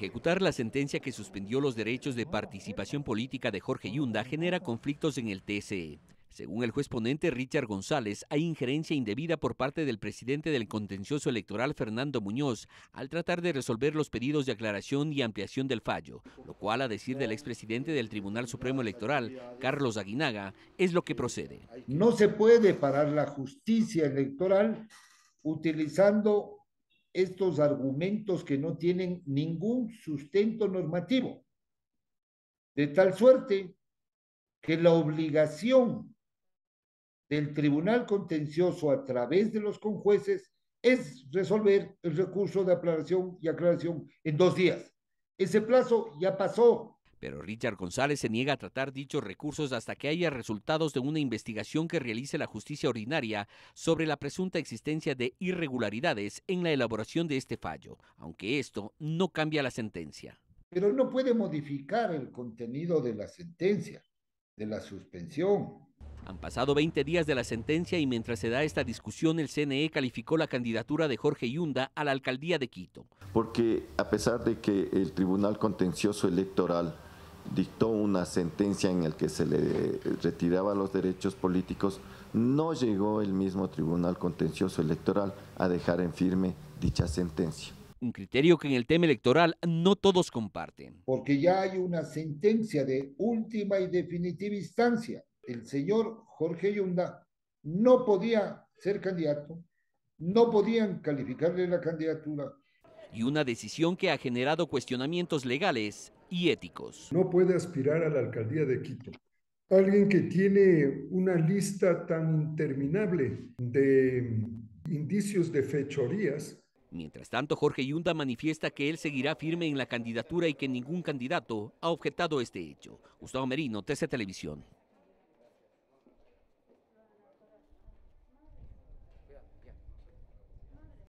ejecutar la sentencia que suspendió los derechos de participación política de Jorge Yunda genera conflictos en el TSE. Según el juez ponente Richard González, hay injerencia indebida por parte del presidente del contencioso electoral Fernando Muñoz al tratar de resolver los pedidos de aclaración y ampliación del fallo, lo cual, a decir del expresidente del Tribunal Supremo Electoral, Carlos Aguinaga, es lo que procede. No se puede parar la justicia electoral utilizando estos argumentos que no tienen ningún sustento normativo. De tal suerte que la obligación del Tribunal Contencioso a través de los conjueces es resolver el recurso de aclaración y aclaración en dos días. Ese plazo ya pasó pero Richard González se niega a tratar dichos recursos hasta que haya resultados de una investigación que realice la justicia ordinaria sobre la presunta existencia de irregularidades en la elaboración de este fallo, aunque esto no cambia la sentencia. Pero no puede modificar el contenido de la sentencia, de la suspensión, han pasado 20 días de la sentencia y mientras se da esta discusión, el CNE calificó la candidatura de Jorge Yunda a la alcaldía de Quito. Porque a pesar de que el Tribunal Contencioso Electoral dictó una sentencia en la que se le retiraba los derechos políticos, no llegó el mismo Tribunal Contencioso Electoral a dejar en firme dicha sentencia. Un criterio que en el tema electoral no todos comparten. Porque ya hay una sentencia de última y definitiva instancia. El señor Jorge Yunda no podía ser candidato, no podían calificarle la candidatura, y una decisión que ha generado cuestionamientos legales y éticos. No puede aspirar a la alcaldía de Quito. Alguien que tiene una lista tan interminable de indicios de fechorías. Mientras tanto, Jorge Yunda manifiesta que él seguirá firme en la candidatura y que ningún candidato ha objetado este hecho. Gustavo Merino, TC Televisión.